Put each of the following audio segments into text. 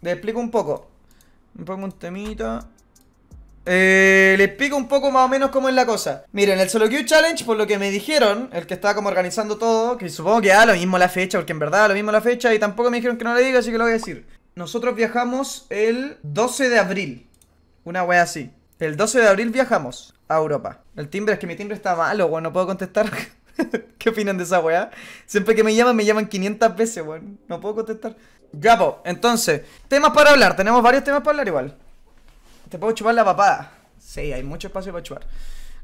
Les explico un poco. Me pongo un temita. Eh, les explico un poco más o menos cómo es la cosa. Miren, el Solo Queue Challenge, por lo que me dijeron, el que estaba como organizando todo, que supongo que da lo mismo la fecha, porque en verdad da lo mismo la fecha, y tampoco me dijeron que no le diga, así que lo voy a decir. Nosotros viajamos el 12 de abril. Una wea así. El 12 de abril viajamos a Europa. El timbre es que mi timbre está malo, weón, no puedo contestar. ¿Qué opinan de esa wea? Siempre que me llaman, me llaman 500 veces, weón. No puedo contestar. Gabo, Entonces, temas para hablar. Tenemos varios temas para hablar igual. Te puedo chupar la papada. Sí, hay mucho espacio para chupar.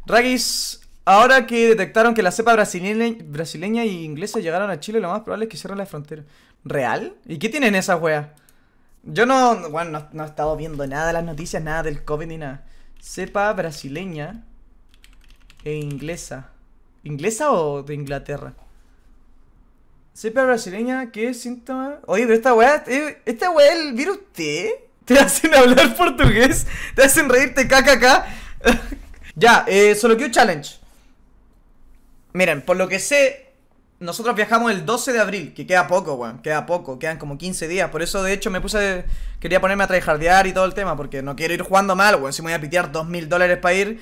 Ragis, ahora que detectaron que la cepa brasileña, brasileña inglesa llegaron a Chile, lo más probable es que cierren la frontera. ¿Real? ¿Y qué tienen esas weas? Yo no, bueno, no, no he estado viendo nada de las noticias, nada del COVID ni nada. Cepa brasileña e inglesa. ¿Inglesa o de Inglaterra? Sepa brasileña, ¿qué síntoma? Oye, pero esta weá, eh, esta weá, el virus T. Te hacen hablar portugués, te hacen reírte caca. ya, eh, solo que un challenge. Miren, por lo que sé, nosotros viajamos el 12 de abril, que queda poco, weón, queda poco, quedan como 15 días. Por eso, de hecho, me puse. Quería ponerme a tryhardear y todo el tema, porque no quiero ir jugando mal, weón. Si me voy a pitear 2.000 dólares para ir.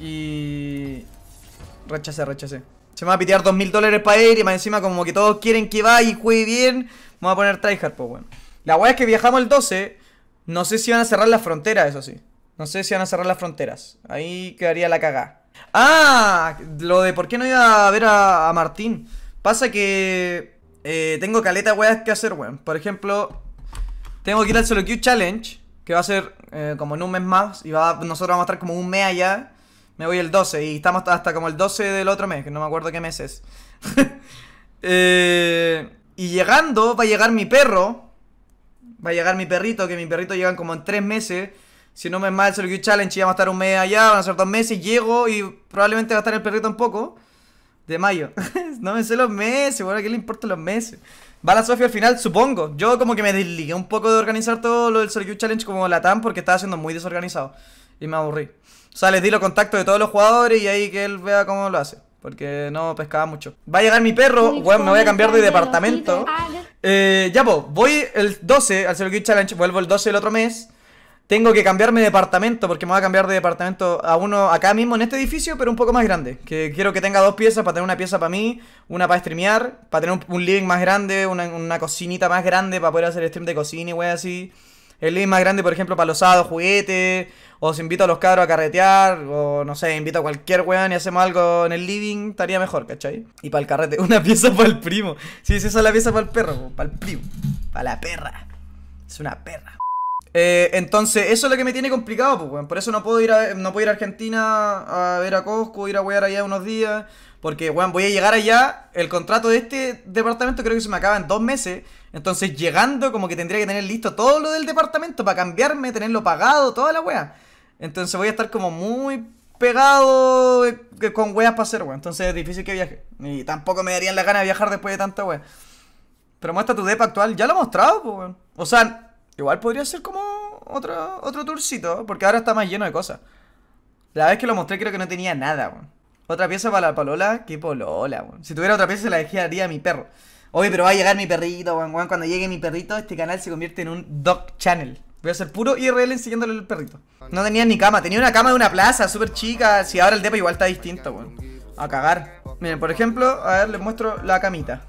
Y. Rechacé, rechacé. Se me va a pitear 2.000 dólares para ir y más encima como que todos quieren que vaya y juegue bien. Vamos a poner tryhard, pues bueno. La weá es que viajamos el 12. No sé si van a cerrar las fronteras, eso sí. No sé si van a cerrar las fronteras. Ahí quedaría la cagada. Ah, lo de por qué no iba a ver a, Martín. Pasa que eh, tengo caleta weas que hacer, weón. Por ejemplo, tengo que ir al Solo queue Challenge, que va a ser eh, como en un mes más. Y va, nosotros vamos a estar como un mes allá. Me voy el 12 y estamos hasta como el 12 del otro mes, que no me acuerdo qué mes es. Eh, y llegando, va a llegar mi perro. Va a llegar mi perrito, que mi perrito llegan como en tres meses. Si no me es mal, el Sergio Challenge, ya va a estar un mes allá, van a ser dos meses. Llego y probablemente va a estar el perrito un poco. De mayo. no me sé los meses, bueno, ¿a qué le importan los meses? Va la Sofía al final, supongo. Yo como que me desligué un poco de organizar todo lo del Sergio Challenge como la TAM porque estaba siendo muy desorganizado. Y me aburrí. O sea, les di los contactos de todos los jugadores y ahí que él vea cómo lo hace. Porque no pescaba mucho. Va a llegar mi perro. me voy a cambiar de departamento. Eh, ya, pues, voy el 12 al Circuit Challenge. Vuelvo el 12 del otro mes. Tengo que cambiarme de departamento porque me voy a cambiar de departamento a uno acá mismo en este edificio, pero un poco más grande. Que quiero que tenga dos piezas para tener una pieza para mí, una para streamear, para tener un, living más grande, una, una, cocinita más grande para poder hacer stream de cocina y wey así. El living más grande, por ejemplo, para los sados, juguetes, o si invito a los cabros a carretear, o no sé, invito a cualquier weón y hacemos algo en el living, estaría mejor, ¿cachai? Y para el carrete, una pieza para el primo. Sí, esa es la pieza para el perro, para el primo, para la perra. Es una perra. Eh, entonces, eso es lo que me tiene complicado, pues, weón. Por eso no puedo ir a, no puedo ir a Argentina a ver a Costco ir a wear allá unos días. Porque, weón, voy a llegar allá. El contrato de este departamento creo que se me acaba en dos meses. Entonces, llegando, como que tendría que tener listo todo lo del departamento para cambiarme, tenerlo pagado, toda la wea. Entonces, voy a estar como muy pegado eh, con weas para hacer, wea. Entonces, es difícil que viaje. Y tampoco me darían la gana de viajar después de tanta wea. Pero muestra tu depa actual. Ya lo he mostrado, pues, weón. O sea, igual podría ser como otro, otro tourcito, porque ahora está más lleno de cosas. La vez que lo mostré creo que no tenía nada, weón. Otra pieza para la palola, qué polola, weón. Si tuviera otra pieza se la dejaría a mi perro. Oye, pero va a llegar mi perrito, weón, Cuando llegue mi perrito, este canal se convierte en un dog channel. Voy a ser puro IRL enseñándole el perrito. No tenía ni cama, tenía una cama de una plaza, súper chica. Si ahora el depa igual está distinto, weón. A cagar. Miren, por ejemplo, a ver, les muestro la camita.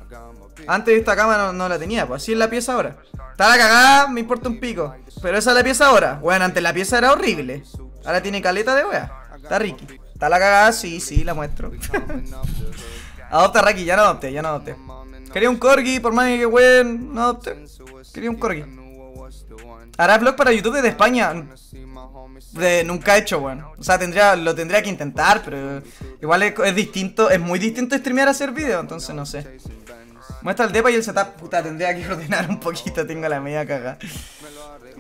Antes esta cama no, la tenía, pues así es la pieza ahora. Está la cagada, me importa un pico. Pero esa es la pieza ahora. Bueno, antes la pieza era horrible. Ahora tiene caleta de wea. Está Ricky. Está la cagada, sí, sí, la muestro. Adopta Ricky, ya no adopté, ya no adopté. Quería un corgi, por más que weón no adopte. Quería un corgi. Hará vlog para YouTube desde España. De, nunca he hecho, weón. O sea, tendría, lo tendría que intentar, pero igual es, distinto, es muy distinto streamear a hacer video, entonces no sé. Muestra el depa y el setup. Puta, tendría que ordenar un poquito, tengo la media caga.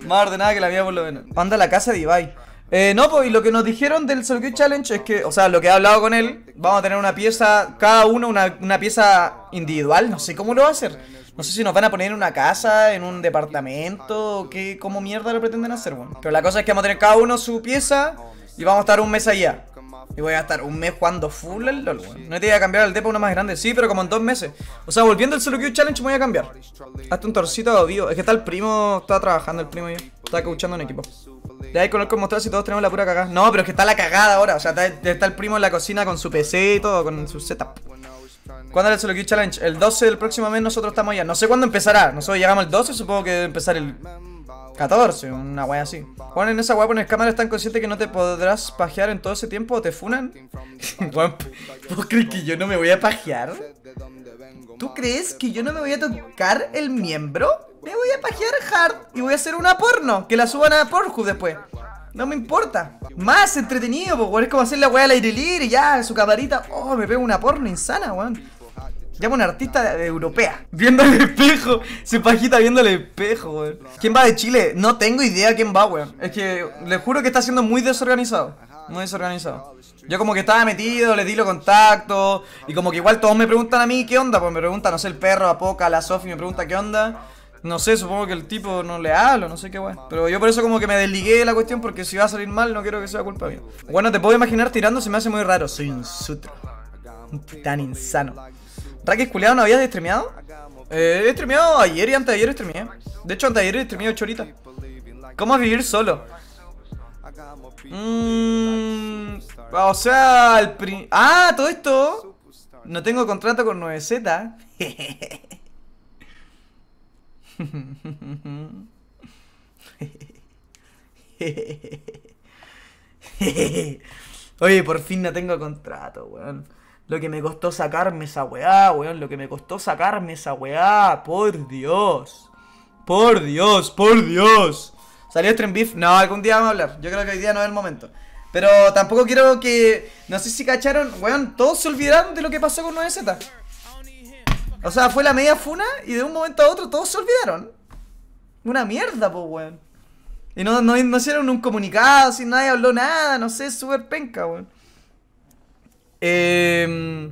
Más ordenada que la mía por lo menos. Manda a la casa de Ibai. Eh, no, pues y lo que nos dijeron del Solkyu Challenge es que, o sea, lo que he hablado con él, vamos a tener una pieza, cada uno una, pieza individual, no sé cómo lo va a hacer. No sé si nos van a poner en una casa, en un departamento, qué, como mierda lo pretenden hacer, bueno. Pero la cosa es que vamos a tener cada uno su pieza y vamos a estar un mes allá. Y voy a estar un mes jugando full el LOL, No te voy a cambiar el depo uno más grande, sí, pero como en dos meses. O sea, volviendo al solo challenge voy a cambiar. Hasta un torcito obvio, Es que está el primo, está trabajando el primo yo. Está escuchando un equipo. Le ahí color con mostaza y todos tenemos la pura cagada. No, pero es que está la cagada ahora. O sea, está, el primo en la cocina con su PC y todo, con su setup. ¿Cuándo era el Solo Challenge? El 12 del próximo mes nosotros estamos ya. No sé cuándo empezará. Nosotros llegamos el 12, supongo que debe empezar el 14, una wea así. Juan, en esa wea pones cámara tan consciente que no te podrás pajear en todo ese tiempo o te funan. ¿tú crees que yo no me voy a pajear? ¿Tú crees que yo no me voy a tocar el miembro? Me voy a pajear hard y voy a hacer una porno. Que la suban a Pornhub después. No me importa. Más entretenido, pues, Es como hacer la weá al aire libre, ya, su camarita. Oh, me pego una porno insana, weón. a una artista europea. Viendo el espejo. Se pajita viendo el espejo, weón. ¿Quién va de Chile? No tengo idea quién va, weón. Es que les juro que está siendo muy desorganizado. Muy desorganizado. Yo como que estaba metido, le di los contactos. Y como que igual todos me preguntan a mí qué onda. Pues me preguntan, no sé, el perro, a Poca, la Sofi me pregunta qué onda. No sé, supongo que el tipo no le hablo no sé qué bueno Pero yo por eso como que me desligué de la cuestión porque si va a salir mal no quiero que sea culpa mía. Bueno, te puedo imaginar tirando, se me hace muy raro. Soy un sutra. titán insano. ¿Rackis culiado no habías streameado? Eh, he streameado ayer y antes de ayer streameé. De hecho, antes de ayer streameé chorita. ¿Cómo es vivir solo? Mmm. O sea, el pri... Ah, todo esto. No tengo contrato con 9Z. Oye, por fin no tengo contrato, weón. Lo que me costó sacarme esa weá, weón. Lo que me costó sacarme esa weá. Por Dios. Por Dios, por Dios. ¿Salió Stream Beef? No, algún día vamos a hablar. Yo creo que hoy día no es el momento. Pero tampoco quiero que... No sé si cacharon, weón. Todos se olvidaron de lo que pasó con 9Z. O sea, fue la media funa y de un momento a otro todos se olvidaron. Una mierda, pues, weón. Y no, hicieron un comunicado, si nadie habló nada, no sé, súper penca, weón. Eh,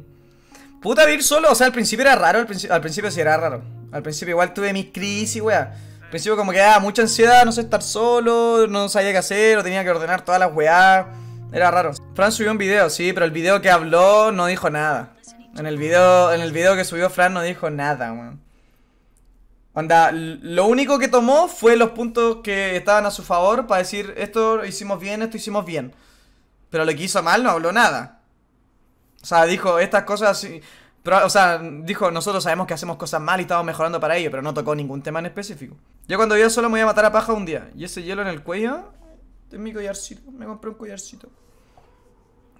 puta, vivir solo, o sea, al principio era raro, al, principio, sí era raro. Al principio igual tuve mis crisis, weón. Al principio como que mucha ansiedad, no sé, estar solo, no sabía qué hacer, o tenía que ordenar todas las weás Era raro. Fran subió un video, sí, pero el video que habló no dijo nada. En el video, en el video que subió Fran no dijo nada, weón. Onda, lo único que tomó fue los puntos que estaban a su favor para decir esto hicimos bien, esto hicimos bien. Pero lo que hizo mal no habló nada. O sea, dijo estas cosas o sea, dijo, nosotros sabemos que hacemos cosas mal y estamos mejorando para ello, pero no tocó ningún tema en específico. Yo cuando yo solo me voy a matar a paja un día. Y ese hielo en el cuello, es mi collarcito, me compré un collarcito.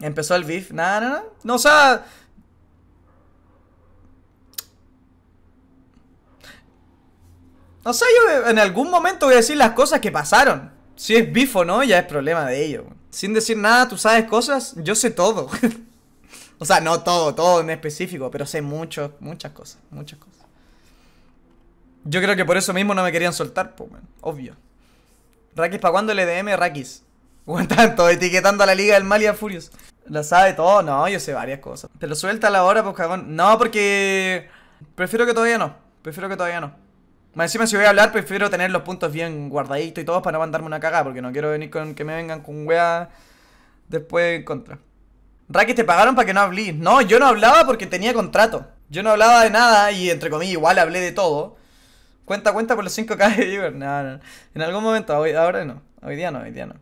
Empezó el beef, nada, nada, No, o sea, O sea, yo en algún momento voy a decir las cosas que pasaron. Si es bifo no, ya es problema de ellos. Sin decir nada, tú sabes cosas, yo sé todo. o sea, no todo, todo en específico, pero sé mucho, muchas cosas, muchas cosas. Yo creo que por eso mismo no me querían soltar, pues, obvio. Rakis, ¿para cuándo el EDM, Rakis? Buen tanto, etiquetando a la Liga del Malia y a Furious. La sabe todo, no, yo sé varias cosas. ¿Te lo suelta la hora, pues cagón. No, porque. Prefiero que todavía no. Prefiero que todavía no. Más encima si voy a hablar prefiero tener los puntos bien guardaditos y todos para no mandarme una cagada Porque no quiero venir con que me vengan con weá después en contra Raki, te pagaron para que no hablís No, yo no hablaba porque tenía contrato Yo no hablaba de nada y entre comillas igual hablé de todo Cuenta, cuenta por los 5k de Diver en algún momento, hoy, ahora no Hoy día no, hoy día no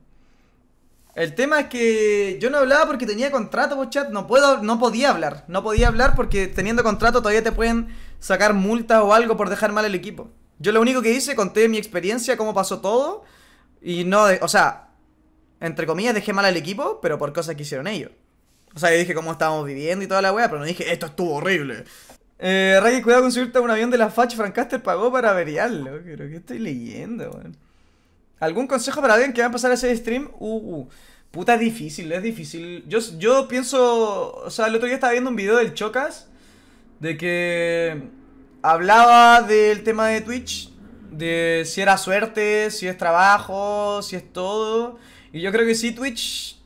el tema es que yo no hablaba porque tenía contrato, por chat. No puedo, no podía hablar. No podía hablar porque teniendo contrato todavía te pueden sacar multas o algo por dejar mal el equipo. Yo lo único que hice, conté mi experiencia, cómo pasó todo. Y no, o sea, entre comillas, dejé mal al equipo, pero por cosas que hicieron ellos. O sea, yo dije cómo estábamos viviendo y toda la wea, pero no dije, esto estuvo horrible. Eh, Ray, cuidado con subirte a un avión de la Fach, Francaster pagó para averiarlo. Pero ¿qué estoy leyendo, weón? ¿Algún consejo para alguien que va a pasar a hacer stream? Uh, uh. Puta, es difícil, es difícil. Yo, yo pienso. O sea, el otro día estaba viendo un video del Chocas. De que Hablaba del tema de Twitch, de si era suerte, si es trabajo, si es todo. Y yo creo que sí, Twitch.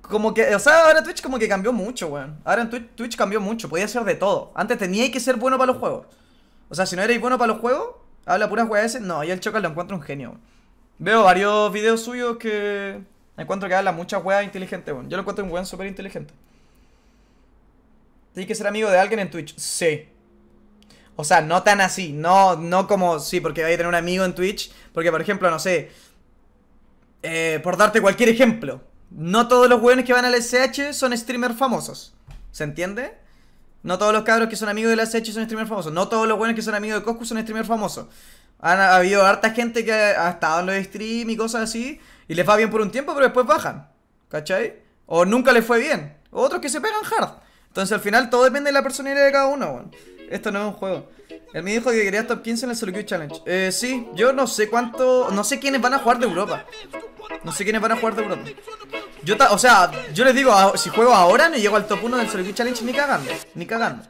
Como que, o sea, ahora Twitch como que cambió mucho, weón. Ahora en Twitch, cambió mucho, podía ser de todo. Antes tenía que ser bueno para los juegos. O sea, si no erais bueno para los juegos, habla puras ese No, ahí el Chocas lo encuentro un genio. Veo varios videos suyos que encuentro que habla muchas weas inteligentes, weón. Yo lo encuentro un weón súper inteligente. Tiene que ser amigo de alguien en Twitch. Sí. O sea, no tan así, no, no como, sí, porque hay a tener un amigo en Twitch, porque por ejemplo, no sé, eh, por darte cualquier ejemplo, no todos los hueones que van al SH son streamers famosos, ¿se entiende? No todos los cabros que son amigos del SH son streamers famosos, no todos los hueones que son amigos de Coscu son streamers famosos. ha habido harta gente que ha estado en los stream y cosas así, y les va bien por un tiempo, pero después bajan, ¿cachai? O nunca les fue bien, o otros que se pegan hard. Entonces al final todo depende de la personalidad de cada uno, weón esto no es un juego. Él me dijo que quería top 15 en el Solo Challenge. Eh, sí, yo no sé cuánto. No sé quiénes van a jugar de Europa. No sé quiénes van a jugar de Europa. Yo, o sea, yo les digo, si juego ahora no llego al top 1 del Solo Queue Challenge ni cagando. Ni cagando.